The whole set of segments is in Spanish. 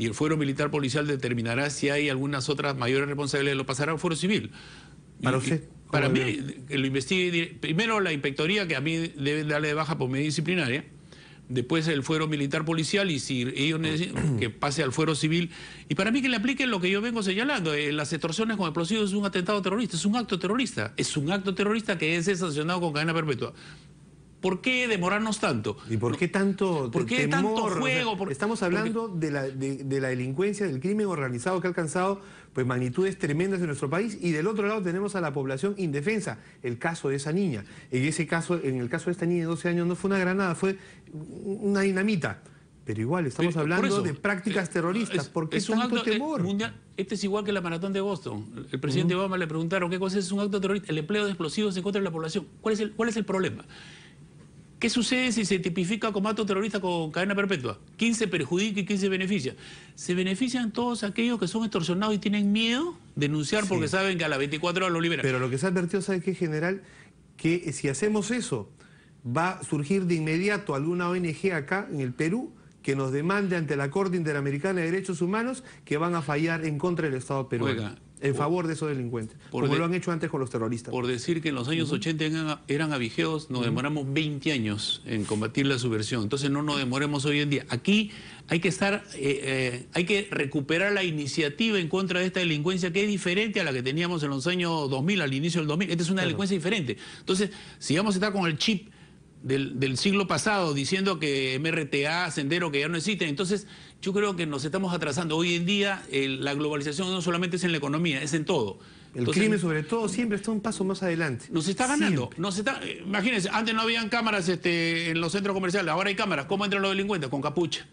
y el fuero militar policial determinará si hay algunas otras mayores responsabilidades, lo pasará al fuero civil. ¿Para usted? Para mí, lo investigue primero la inspectoría, que a mí debe darle de baja por medida disciplinaria, después el fuero militar policial y si ellos necesitan que pase al fuero civil. Y para mí que le apliquen lo que yo vengo señalando, eh, las extorsiones con explosivos es un atentado terrorista, es un acto terrorista, es un acto terrorista que es sancionado con cadena perpetua. ¿Por qué demorarnos tanto? ¿Y por qué tanto ¿Por qué temor? tanto juego? Estamos hablando de, la, delincuencia, del crimen organizado que ha alcanzado pues, magnitudes tremendas en nuestro país y del otro lado tenemos a la población indefensa, el caso de esa niña. En ese caso, en el caso de esta niña de 12 años no fue una granada, fue una dinamita. Pero igual, estamos hablando de prácticas eh, terroristas. ¿Por qué es un acto, eh, temor? este es igual que la maratón de Boston. El presidente Obama le preguntaron qué cosa es un acto terrorista, el empleo de explosivos en contra de la población. ¿Cuál es el, cuál es el problema? ¿Qué sucede si se tipifica como acto terrorista con cadena perpetua? ¿Quién se perjudica y quién se beneficia. Se benefician todos aquellos que son extorsionados y tienen miedo denunciar porque saben que a las 24 horas lo liberan. Pero lo que se ha advertido, que qué, general? Que si hacemos eso, va a surgir de inmediato alguna ONG acá en el Perú que nos demande ante la Corte Interamericana de Derechos Humanos que van a fallar en contra del Estado peruano en favor de esos delincuentes, porque como lo han hecho antes con los terroristas. Por decir que en los años 80 eran, avijeos, avigeos, nos demoramos 20 años en combatir la subversión. Entonces no nos demoremos hoy en día. Aquí hay que estar, eh, eh, hay que recuperar la iniciativa en contra de esta delincuencia que es diferente a la que teníamos en los años 2000, al inicio del 2000. Esta es una delincuencia diferente. Entonces, si vamos a estar con el chip del, siglo pasado diciendo que MRTA, Sendero, que ya no existen. Entonces, yo creo que nos estamos atrasando. Hoy en día la globalización no solamente es en la economía, es en todo. El crimen, sobre todo, siempre está un paso más adelante. Nos está ganando. está, eh, imagínense, antes no habían cámaras este, en los centros comerciales, ahora hay cámaras. ¿Cómo entran los delincuentes? Con capucha.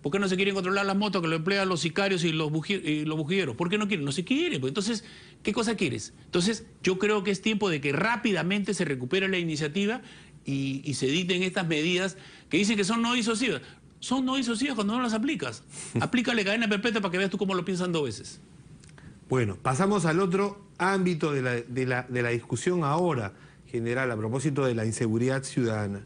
¿Por qué no se quieren controlar las motos que lo emplean los sicarios y los, bujilleros? ¿Por qué no quieren? No se quieren. Pues. Entonces, ¿qué cosa quieres? Entonces, yo creo que es tiempo de que rápidamente se recupere la iniciativa y, se dicten estas medidas que dicen que son no disociadas. Son no disociadas cuando no las aplicas. Aplícale cadena perpetua para que veas tú cómo lo piensan dos veces. Bueno, pasamos al otro ámbito de la, discusión ahora, general, a propósito de la inseguridad ciudadana.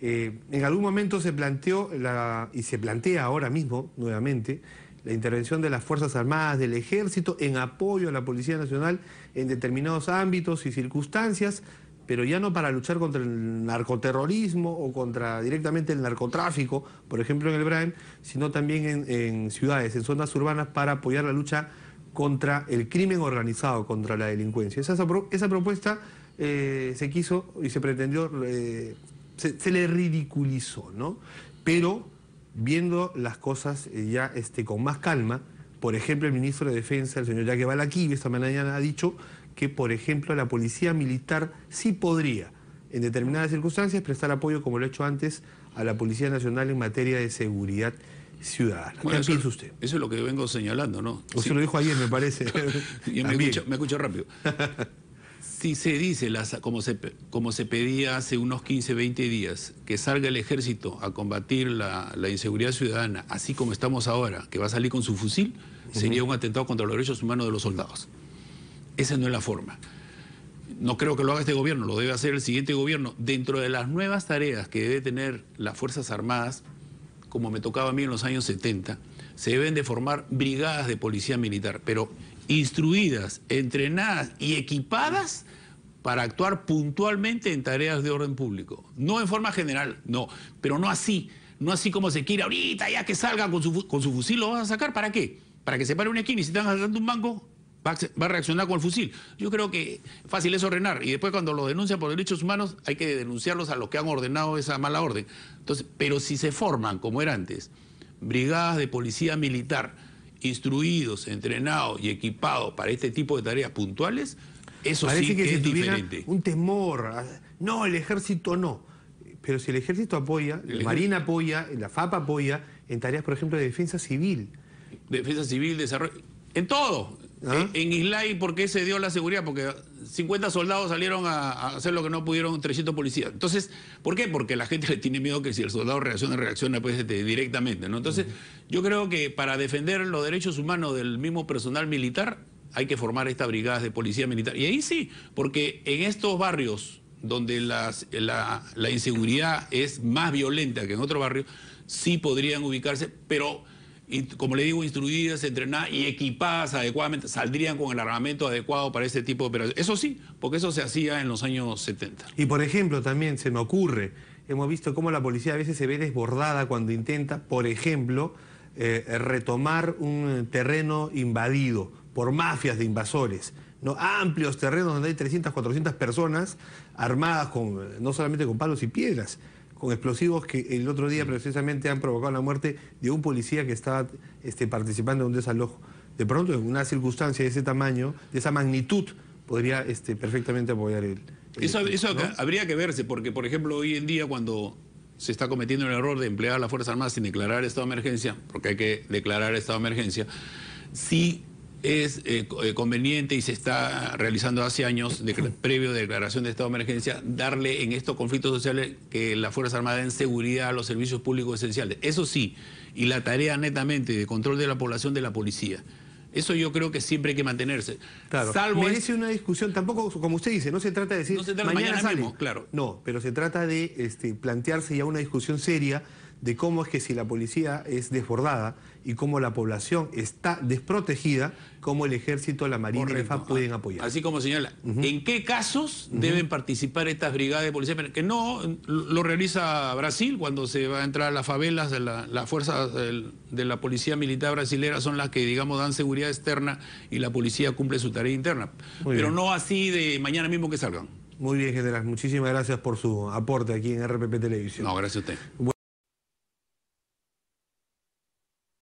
Eh, en algún momento se planteó, la, y se plantea ahora mismo nuevamente, la intervención de las Fuerzas Armadas, del Ejército, en apoyo a la Policía Nacional en determinados ámbitos y circunstancias pero ya no para luchar contra el narcoterrorismo o contra directamente el narcotráfico, por ejemplo en el Braem, sino también en, ciudades, en zonas urbanas, para apoyar la lucha contra el crimen organizado, contra la delincuencia. Esa, propuesta eh, se quiso y se pretendió, eh, se, le ridiculizó, ¿no? Pero viendo las cosas eh, ya este, con más calma, por ejemplo, el ministro de Defensa, el señor Jaque aquí esta mañana ha dicho que, por ejemplo, la policía militar sí podría, en determinadas circunstancias, prestar apoyo, como lo he hecho antes, a la Policía Nacional en materia de seguridad ciudadana. ¿Qué piensa usted? Eso es lo que vengo señalando, ¿no? Usted lo dijo ayer, me parece. me, escucho, me rápido. si se dice, las, como, se, como se pedía hace unos 15, 20 días, que salga el ejército a combatir la, inseguridad ciudadana, así como estamos ahora, que va a salir con su fusil, sería un atentado contra los derechos humanos de los soldados. Esa no es la forma. No creo que lo haga este gobierno, lo debe hacer el siguiente gobierno. Dentro de las nuevas tareas que debe tener las Fuerzas Armadas, como me tocaba a mí en los años 70, se deben de formar brigadas de policía militar, pero instruidas, entrenadas y equipadas para actuar puntualmente en tareas de orden público. No en forma general, no, pero no así, no así como se quiere ahorita, ya que salga con su, con su fusil, lo vas a sacar, ¿para qué? ¿Para que se pare una esquina y si están asaltando un banco? va a, reaccionar con el fusil. Yo creo que fácil es ordenar. Y después cuando lo denuncian por derechos humanos, hay que denunciarlos a los que han ordenado esa mala orden. Entonces, pero si se forman, como era antes, brigadas de policía militar instruidos, entrenados y equipados para este tipo de tareas puntuales, eso Parece sí que, que es diferente. Un temor, no, el ejército no. Pero si el ejército apoya, el la Marina apoya, la FAP apoya en tareas, por ejemplo, de defensa civil. Defensa civil, desarrollo, en todo. ¿Ah? En Islay, ¿por qué se dio la seguridad? Porque 50 soldados salieron a, hacer lo que no pudieron 300 policías. Entonces, ¿por qué? Porque la gente le tiene miedo que si el soldado reacciona, reacciona pues, este, directamente. ¿no? Entonces, yo creo que para defender los derechos humanos del mismo personal militar, hay que formar estas brigadas de policía militar. Y ahí sí, porque en estos barrios donde la, inseguridad es más violenta que en otro barrio, sí podrían ubicarse, pero y como le digo, instruidas, entrenadas y equipadas adecuadamente, saldrían con el armamento adecuado para ese tipo de operaciones. Eso sí, porque eso se hacía en los años 70. Y por ejemplo, también se me ocurre, hemos visto cómo la policía a veces se ve desbordada cuando intenta, por ejemplo, eh, retomar un terreno invadido por mafias de invasores. ¿no? amplios terrenos donde hay 300, 400 personas armadas con, no solamente con palos y piedras, con explosivos que el otro día precisamente han provocado la muerte de un policía que estaba este, participando en un desalojo. De pronto, en una circunstancia de ese tamaño, de esa magnitud, podría este, perfectamente apoyar el... eso, habría que verse, porque por ejemplo hoy en día cuando se está cometiendo el error de emplear las Fuerzas Armadas sin declarar estado de emergencia, porque hay que declarar estado de emergencia, sí es eh, eh, conveniente y se está realizando hace años, de, previo de declaración de estado de emergencia, darle en estos conflictos sociales que la fuerzas armadas en seguridad a los servicios públicos esenciales. Eso sí, y la tarea netamente de control de la población de la policía. Eso yo creo que siempre hay que mantenerse. Claro. merece una discusión, tampoco, como usted dice, no se trata de decir mañana, claro. No, pero se trata de este, plantearse ya una discusión seria de cómo es que si la policía es desbordada y cómo la población está desprotegida, cómo el ejército, la marina y pueden apoyar. Así como señala, ¿en qué casos deben participar estas brigadas de policía? Que no lo realiza Brasil cuando se va a entrar a las favelas, las fuerzas de, la policía militar brasilera son las que, digamos, dan seguridad externa y la policía cumple su tarea interna. Pero no así de mañana mismo que salgan. Muy bien, general. Muchísimas gracias por su aporte aquí en RPP Televisión. No, gracias a usted.